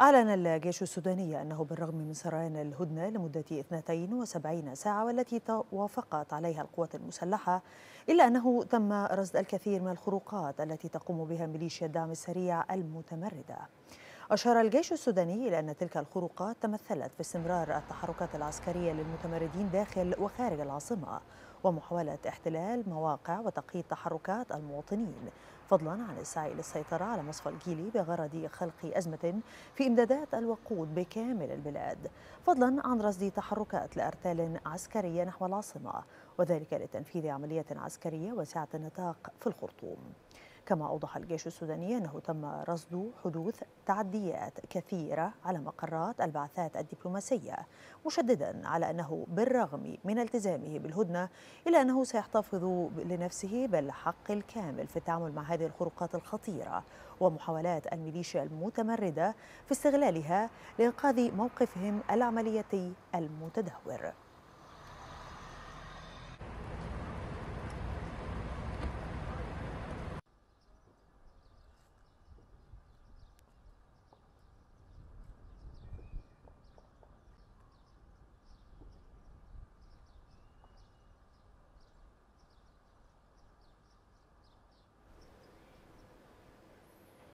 أعلن الجيش السوداني أنه بالرغم من سرعان الهدنة لمدة 72 ساعة والتي توافقت عليها القوات المسلحة إلا أنه تم رصد الكثير من الخروقات التي تقوم بها ميليشيا الدعم السريع المتمردة أشار الجيش السوداني إلى أن تلك الخروقات تمثلت في استمرار التحركات العسكرية للمتمردين داخل وخارج العاصمة ومحاولة احتلال مواقع وتقييد تحركات المواطنين فضلا عن السعي للسيطرة على مصفى الجيلي بغرض خلق أزمة في إمدادات الوقود بكامل البلاد فضلا عن رصد تحركات لأرتال عسكرية نحو العاصمة وذلك لتنفيذ عملية عسكرية واسعة النطاق في الخرطوم كما أوضح الجيش السوداني أنه تم رصد حدوث تعديات كثيرة على مقرات البعثات الدبلوماسية مشددا على أنه بالرغم من التزامه بالهدنة إلا أنه سيحتفظ لنفسه بالحق الكامل في التعامل مع هذه الخروقات الخطيرة ومحاولات الميليشيا المتمردة في استغلالها لإنقاذ موقفهم العملياتي المتدهور